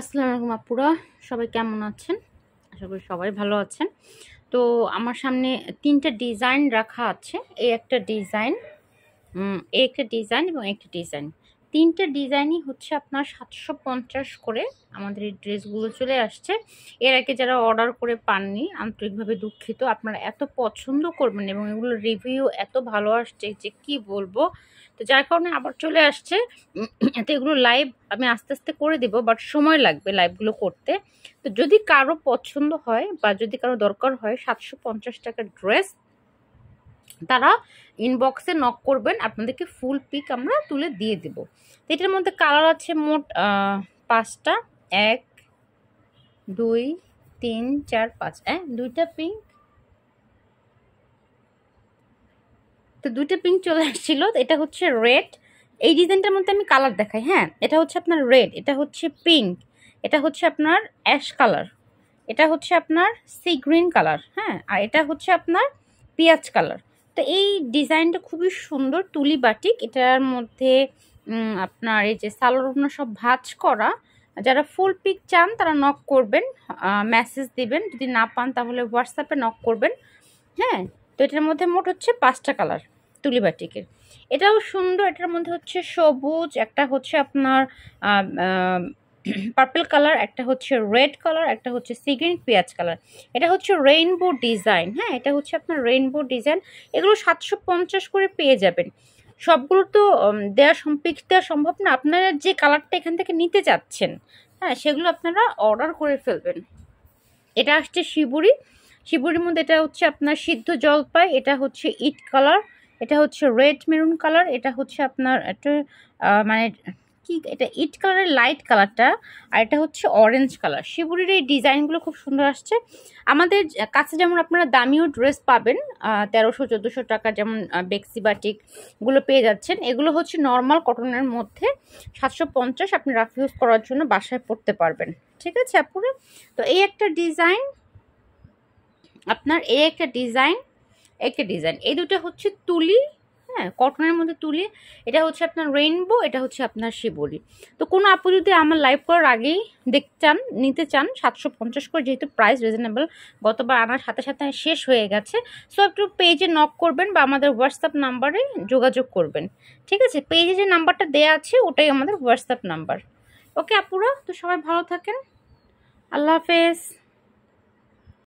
আসসালামু আলাইকুম আপুরা সবাই কেমন আছেন আশা করি সবাই ভালো আছেন তো আমার সামনে তিনটা ডিজাইন রাখা আছে এই একটা ডিজাইন এই একটা ডিজাইন এবং একটা ডিজাইন তিনটে ডিজাইনই হচ্ছে আপনার সাতশো পঞ্চাশ করে আমাদের এই ড্রেসগুলো চলে আসছে এর আগে যারা অর্ডার করে পাননি আন্তরিকভাবে দুঃখিত আপনারা এত পছন্দ করবেন এবং এগুলো রিভিউ এত ভালো আসছে যে কি বলবো তো যার কারণে আবার চলে আসছে এতে এগুলো লাইভ আমি আস্তে আস্তে করে দেব বাট সময় লাগবে লাইভগুলো করতে তো যদি কারো পছন্দ হয় বা যদি কারো দরকার হয় সাতশো পঞ্চাশ টাকার ড্রেস তারা ইনবক্সে নক করবেন আপনাদেরকে ফুল পিক আমরা তুলে দিয়ে দেব এটার মধ্যে কালার আছে মোট পাঁচটা এক দুই তিন চার পাঁচ হ্যাঁ দুইটা পিঙ্ক তো দুইটা পিঙ্ক চলে আসছিল এটা হচ্ছে রেড এই ডিজাইনটার মধ্যে আমি কালার দেখাই হ্যাঁ এটা হচ্ছে আপনার রেড এটা হচ্ছে পিঙ্ক এটা হচ্ছে আপনার অ্যাশ কালার এটা হচ্ছে আপনার সি গ্রিন কালার হ্যাঁ আর এটা হচ্ছে আপনার পেঁয়াজ কালার তো এই ডিজাইনটা খুবই সুন্দর তুলি বাটিক এটার মধ্যে আপনার এই যে সালোয়ারগুলো সব ভাজ করা যারা ফুল পিক চান তারা নক করবেন মেসেজ দিবেন যদি না পান তাহলে হোয়াটসঅ্যাপে নক করবেন হ্যাঁ তো এটার মধ্যে মোট হচ্ছে পাঁচটা কালার তুলি বাটিকের এটাও সুন্দর এটার মধ্যে হচ্ছে সবুজ একটা হচ্ছে আপনার পার্পল কালার একটা হচ্ছে রেড কালার একটা হচ্ছে সিগ্রিন পেঁয়াজ কালার এটা হচ্ছে রেইনবো ডিজাইন হ্যাঁ এটা হচ্ছে আপনার রেইনবো ডিজাইন এগুলো সাতশো করে পেয়ে যাবেন সবগুলো তো দেওয়া পিক দেওয়া সম্ভব না আপনারা যে কালারটা এখান থেকে নিতে যাচ্ছেন হ্যাঁ সেগুলো আপনারা অর্ডার করে ফেলবেন এটা আসছে শিবুরি শিবুরির মধ্যে এটা হচ্ছে আপনার সিদ্ধ জলপাই এটা হচ্ছে ইট কালার এটা হচ্ছে রেড মেরুন কালার এটা হচ্ছে আপনার মানে কি এটা ইট কালারের লাইট কালারটা আর এটা হচ্ছে অরেঞ্জ কালার শিবুরির এই ডিজাইনগুলো খুব সুন্দর আসছে আমাদের কাছে যেমন আপনারা দামিও ড্রেস পাবেন তেরোশো চোদ্দোশো টাকা যেমন বেক্সি বাটিকগুলো পেয়ে যাচ্ছেন এগুলো হচ্ছে নর্মাল কটনের মধ্যে সাতশো পঞ্চাশ আপনি রাফ ইউজ করার জন্য বাসায় পড়তে পারবেন ঠিক আছে আপুরে তো এই একটা ডিজাইন আপনার এই একটা ডিজাইন একটা ডিজাইন এই দুটো হচ্ছে তুলি হ্যাঁ কটনের মধ্যে তুলি এটা হচ্ছে আপনার রেইনবো এটা হচ্ছে আপনার শিবলি তো কোনো আপু যদি আমার লাইভ করার আগেই দেখতে চান নিতে চান সাতশো পঞ্চাশ করে যেহেতু প্রাইস রিজনেবল গতবার আনার সাথে সাথে শেষ হয়ে গেছে সো একটু পেজে নক করবেন বা আমাদের হোয়াটসঅ্যাপ নাম্বারে যোগাযোগ করবেন ঠিক আছে পেজে যে নাম্বারটা দেয়া আছে ওটাই আমাদের হোয়াটসঅ্যাপ নাম্বার ওকে আপুরা তো সবাই ভালো থাকেন আল্লাহ হাফেজ